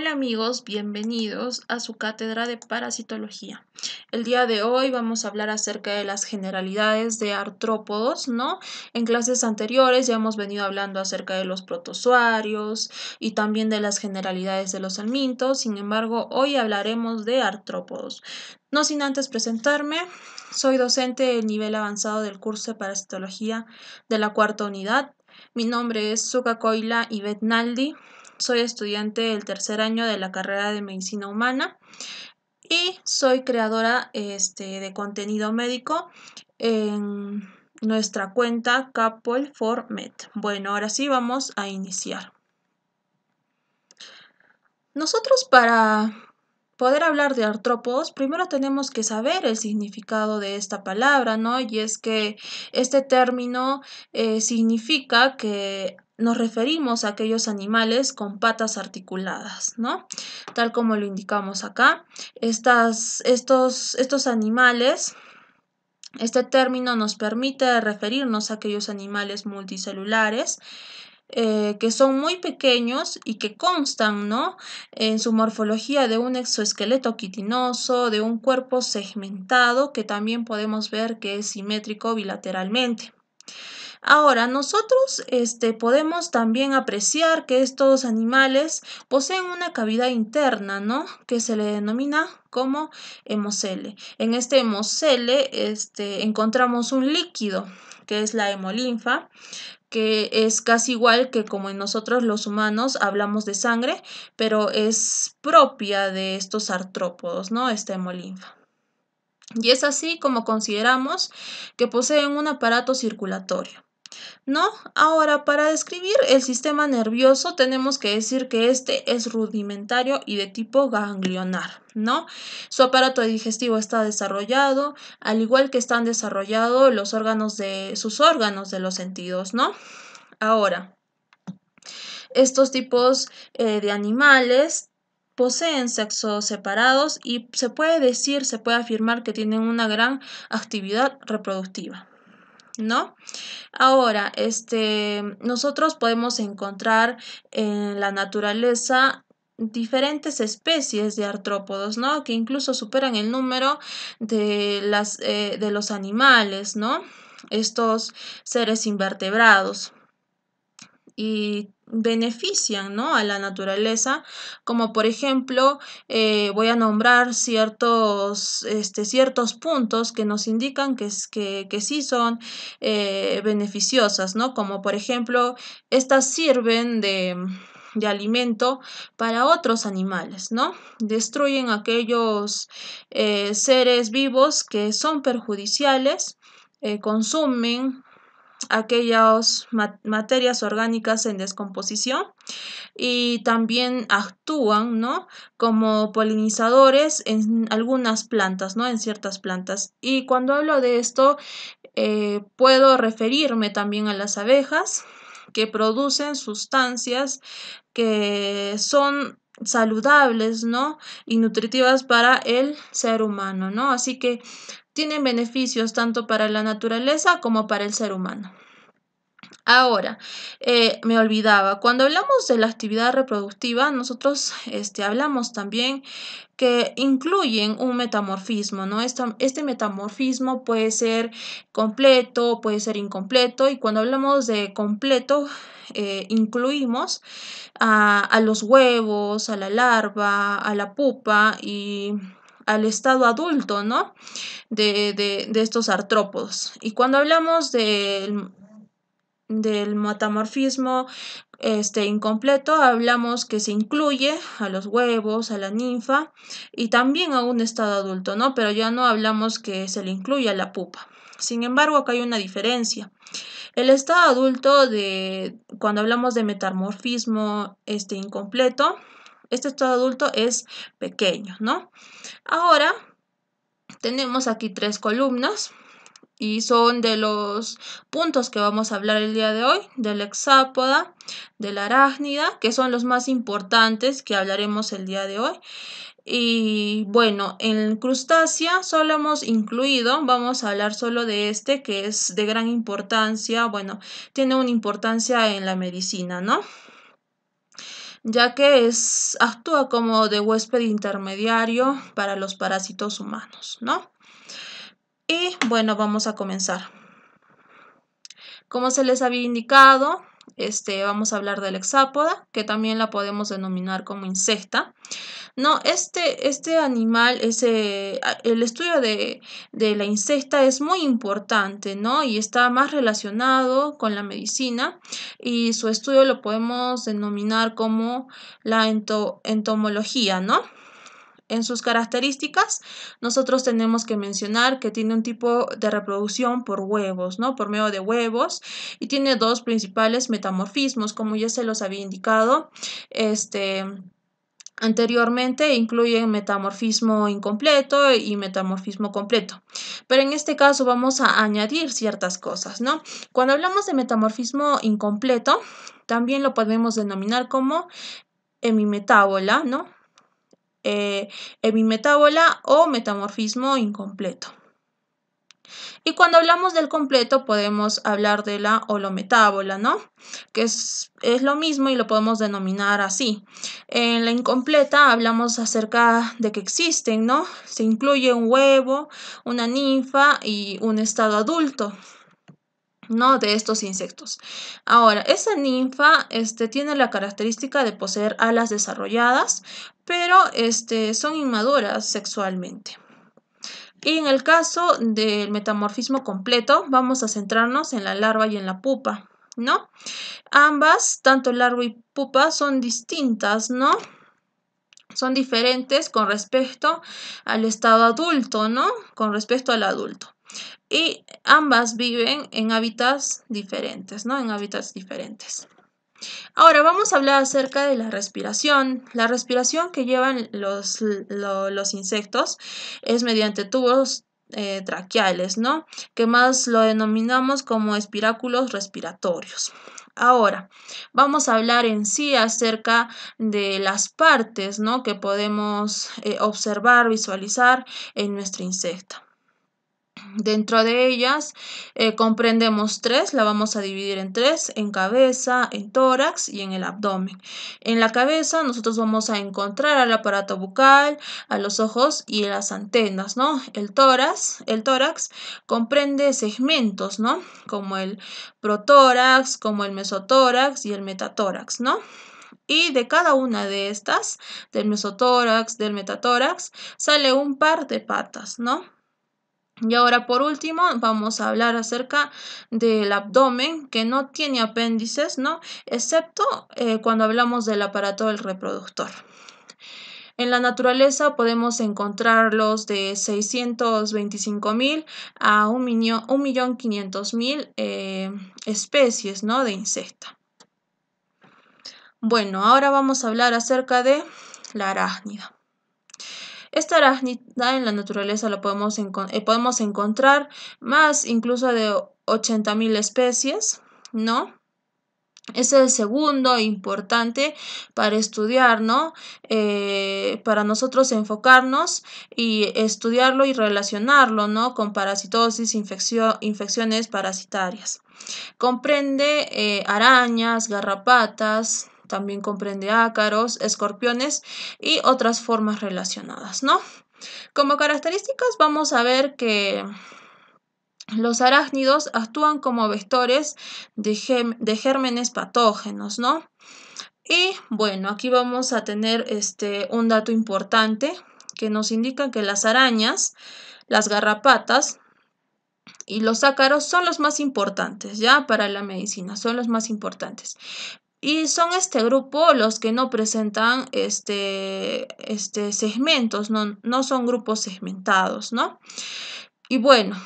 Hola amigos, bienvenidos a su cátedra de parasitología. El día de hoy vamos a hablar acerca de las generalidades de artrópodos, ¿no? En clases anteriores ya hemos venido hablando acerca de los protozoarios y también de las generalidades de los almintos, sin embargo, hoy hablaremos de artrópodos. No sin antes presentarme, soy docente del nivel avanzado del curso de parasitología de la cuarta unidad. Mi nombre es Suka Koila Ibet Naldi. Soy estudiante del tercer año de la carrera de medicina humana y soy creadora este, de contenido médico en nuestra cuenta Capol for Med. Bueno, ahora sí vamos a iniciar. Nosotros para poder hablar de artrópodos, primero tenemos que saber el significado de esta palabra, ¿no? Y es que este término eh, significa que nos referimos a aquellos animales con patas articuladas, ¿no? Tal como lo indicamos acá. Estas, estos, estos animales este término nos permite referirnos a aquellos animales multicelulares eh, que son muy pequeños y que constan ¿no? en su morfología de un exoesqueleto quitinoso, de un cuerpo segmentado que también podemos ver que es simétrico bilateralmente. Ahora, nosotros este, podemos también apreciar que estos animales poseen una cavidad interna, ¿no? Que se le denomina como hemocele. En este hemocele este, encontramos un líquido, que es la hemolinfa, que es casi igual que como en nosotros los humanos hablamos de sangre, pero es propia de estos artrópodos, ¿no? Esta hemolinfa. Y es así como consideramos que poseen un aparato circulatorio. ¿no? Ahora, para describir el sistema nervioso tenemos que decir que este es rudimentario y de tipo ganglionar, ¿no? Su aparato digestivo está desarrollado, al igual que están desarrollados los órganos de sus órganos de los sentidos, ¿no? Ahora, estos tipos eh, de animales poseen sexos separados y se puede decir, se puede afirmar que tienen una gran actividad reproductiva. ¿no? Ahora, este, nosotros podemos encontrar en la naturaleza diferentes especies de artrópodos, ¿no? Que incluso superan el número de, las, eh, de los animales, ¿no? Estos seres invertebrados. Y benefician ¿no? a la naturaleza, como por ejemplo eh, voy a nombrar ciertos, este, ciertos puntos que nos indican que, que sí son eh, beneficiosas, ¿no? como por ejemplo estas sirven de, alimento para otros animales, ¿no? Destruyen aquellos eh, seres vivos que son perjudiciales, consumen aquellas materias orgánicas en descomposición y también actúan ¿no? como polinizadores en algunas plantas, ¿no? en ciertas plantas. Y cuando hablo de esto, eh, puedo referirme también a las abejas que producen sustancias que son saludables, ¿no? Y nutritivas para el ser humano, ¿no? Así que tienen beneficios tanto para la naturaleza como para el ser humano. Ahora, eh, me olvidaba, cuando hablamos de la actividad reproductiva, nosotros este, hablamos también que incluyen un metamorfismo, ¿no? este, metamorfismo puede ser completo, puede ser incompleto, y cuando hablamos de completo, eh, incluimos a, los huevos, a la larva, a la pupa y al estado adulto, ¿no? De, estos artrópodos. Y cuando hablamos del, del metamorfismo este, incompleto, hablamos que se incluye a los huevos, a la ninfa y también a un estado adulto, ¿no? Pero ya no hablamos que se le incluya a la pupa. Sin embargo, acá hay una diferencia. El estado adulto de cuando hablamos de metamorfismo este incompleto, este estado adulto es pequeño, ¿no? Ahora tenemos aquí tres columnas y son de los puntos que vamos a hablar el día de hoy, del hexápoda, de la arácnida, que son los más importantes que hablaremos el día de hoy. Y bueno, en crustácea solo hemos incluido, vamos a hablar solo de este que es de gran importancia, bueno, tiene una importancia en la medicina, ¿no? Ya que es, actúa como de huésped intermediario para los parásitos humanos, ¿no? Y bueno, vamos a comenzar. Como se les había indicado, este, vamos a hablar de la hexápoda, que también la podemos denominar como insecta. No, este, este animal, ese, el estudio de, la insecta es muy importante, ¿no? Y está más relacionado con la medicina y su estudio lo podemos denominar como la entomología, ¿no? En sus características, nosotros tenemos que mencionar que tiene un tipo de reproducción por huevos, ¿no? Por medio de huevos y tiene dos principales metamorfismos, como ya se los había indicado, este Anteriormente incluyen metamorfismo incompleto y metamorfismo completo. Pero en este caso vamos a añadir ciertas cosas, ¿no? Cuando hablamos de metamorfismo incompleto, también lo podemos denominar como hemimetábola, ¿no? eh, hemimetábola o metamorfismo incompleto. Y cuando hablamos del completo podemos hablar de la holometábola, ¿no? Que es, es, lo mismo y lo podemos denominar así. En la incompleta hablamos acerca de que existen, ¿no? Se incluye un huevo, una ninfa y un estado adulto. ¿no? De estos insectos. Ahora, esa ninfa este, tiene la característica de poseer alas desarrolladas, pero este, son inmaduras sexualmente. Y en el caso del metamorfismo completo, vamos a centrarnos en la larva y en la pupa, ¿no? Ambas, tanto larva y pupa, son distintas, ¿no? Son diferentes con respecto al estado adulto, ¿no? Con respecto al adulto y ambas viven en hábitats diferentes, ¿no? En hábitats diferentes. Ahora vamos a hablar acerca de la respiración. La respiración que llevan los, los insectos es mediante tubos eh, traqueales, ¿no? Que más lo denominamos como espiráculos respiratorios. Ahora, vamos a hablar en sí acerca de las partes, ¿no? Que podemos eh, observar, visualizar en nuestro insecto. Dentro de ellas eh, comprendemos tres, la vamos a dividir en tres, en cabeza, en tórax y en el abdomen. En la cabeza nosotros vamos a encontrar al aparato bucal, a los ojos y las antenas, ¿no? El tórax, el tórax comprende segmentos, ¿no? Como el protórax, como el mesotórax y el metatórax, ¿no? y de cada una de estas, del mesotórax, del metatórax, sale un par de patas, ¿no? Y ahora por último vamos a hablar acerca del abdomen que no tiene apéndices, ¿no? Excepto eh, cuando hablamos del aparato del reproductor. En la naturaleza podemos encontrarlos de 625 mil a 1.500.000 eh, especies ¿no? de insecta. Bueno, ahora vamos a hablar acerca de la arácnida. Esta arácnida en la naturaleza la podemos, eh, podemos encontrar más incluso de 80.000 especies, ¿no? es el segundo importante para estudiar, ¿no? Eh, para nosotros enfocarnos y estudiarlo y relacionarlo, ¿no? Con parasitosis, infecciones parasitarias. Comprende eh, arañas, garrapatas, también comprende ácaros, escorpiones y otras formas relacionadas, ¿no? Como características vamos a ver que los arácnidos actúan como vectores de, gérmenes patógenos, ¿no? Y bueno, aquí vamos a tener este, un dato importante que nos indica que las arañas, las garrapatas y los ácaros son los más importantes, ¿ya? Para la medicina, son los más importantes. Y son este grupo los que no presentan este, este segmentos, no, no son grupos segmentados, ¿no? Y bueno,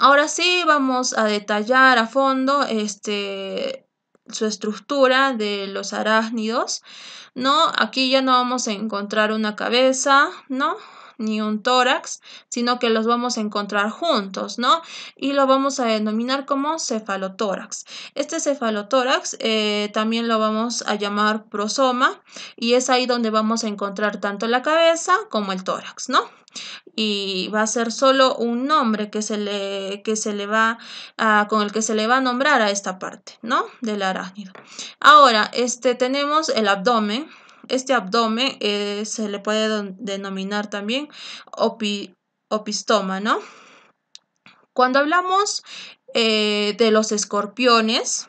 ahora sí vamos a detallar a fondo este, su estructura de los arácnidos, ¿no? Aquí ya no vamos a encontrar una cabeza, ¿no? ni un tórax, sino que los vamos a encontrar juntos, ¿no? Y lo vamos a denominar como cefalotórax. Este cefalotórax eh, también lo vamos a llamar prosoma y es ahí donde vamos a encontrar tanto la cabeza como el tórax, ¿no? y va a ser solo un nombre que se le, que se le va con el que se le va a nombrar a esta parte, ¿no? Del arácnido. Ahora, este, tenemos el abdomen, este abdomen eh, se le puede denominar también opistoma, ¿no? Cuando hablamos eh, de los escorpiones,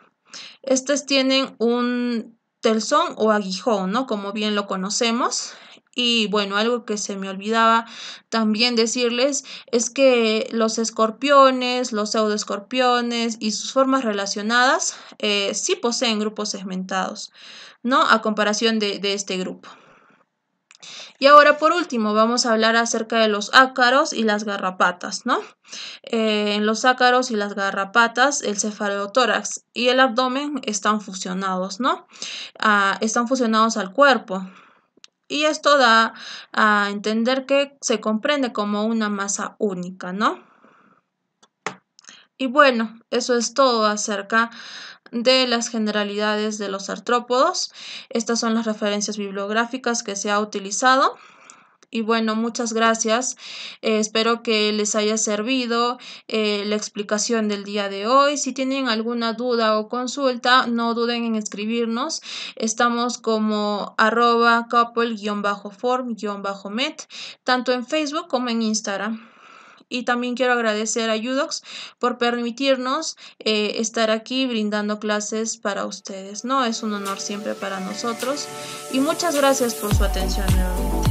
estos tienen un telzón o aguijón, ¿no? Como bien lo conocemos. Y bueno, algo que se me olvidaba también decirles es que los escorpiones, los pseudoescorpiones y sus formas relacionadas eh, sí poseen grupos segmentados. ¿no? A comparación de, este grupo. Y ahora por último vamos a hablar acerca de los ácaros y las garrapatas, ¿no? Eh, en los ácaros y las garrapatas el cefalotórax y el abdomen están fusionados, ¿no? Ah, están fusionados al cuerpo. Y esto da a entender que se comprende como una masa única, ¿no? Y bueno, eso es todo acerca de las generalidades de los artrópodos. Estas son las referencias bibliográficas que se ha utilizado. Y bueno, muchas gracias. Eh, espero que les haya servido eh, la explicación del día de hoy. Si tienen alguna duda o consulta, no duden en escribirnos. Estamos como arroba couple-form-met, tanto en Facebook como en Instagram. Y también quiero agradecer a Udox por permitirnos eh, estar aquí brindando clases para ustedes. No es un honor siempre para nosotros. Y muchas gracias por su atención.